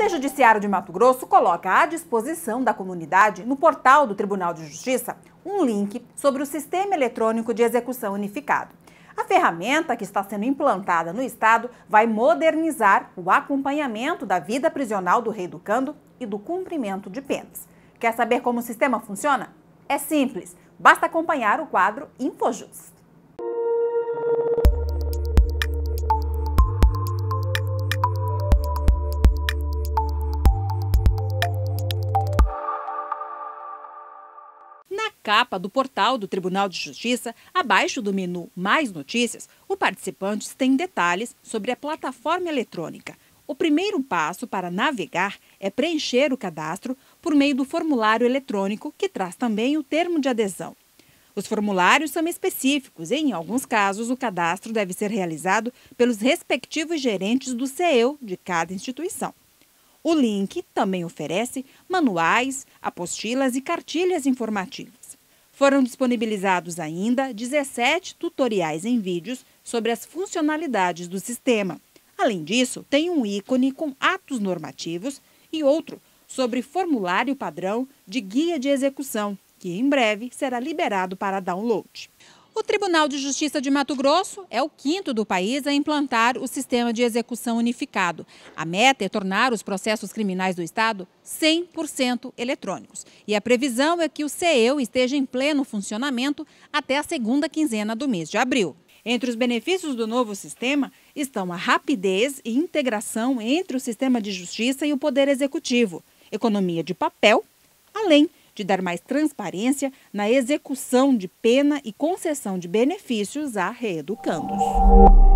Poder Judiciário de Mato Grosso coloca à disposição da comunidade, no portal do Tribunal de Justiça, um link sobre o Sistema Eletrônico de Execução Unificado. A ferramenta que está sendo implantada no Estado vai modernizar o acompanhamento da vida prisional do reeducando e do cumprimento de penas. Quer saber como o sistema funciona? É simples, basta acompanhar o quadro InfoJust. capa do portal do Tribunal de Justiça, abaixo do menu Mais Notícias, o participante tem detalhes sobre a plataforma eletrônica. O primeiro passo para navegar é preencher o cadastro por meio do formulário eletrônico, que traz também o termo de adesão. Os formulários são específicos e, em alguns casos, o cadastro deve ser realizado pelos respectivos gerentes do CEU de cada instituição. O link também oferece manuais, apostilas e cartilhas informativas. Foram disponibilizados ainda 17 tutoriais em vídeos sobre as funcionalidades do sistema. Além disso, tem um ícone com atos normativos e outro sobre formulário padrão de guia de execução, que em breve será liberado para download. O Tribunal de Justiça de Mato Grosso é o quinto do país a implantar o sistema de execução unificado. A meta é tornar os processos criminais do Estado 100% eletrônicos. E a previsão é que o CEU esteja em pleno funcionamento até a segunda quinzena do mês de abril. Entre os benefícios do novo sistema estão a rapidez e integração entre o sistema de justiça e o poder executivo, economia de papel, além de de dar mais transparência na execução de pena e concessão de benefícios a reeducandos.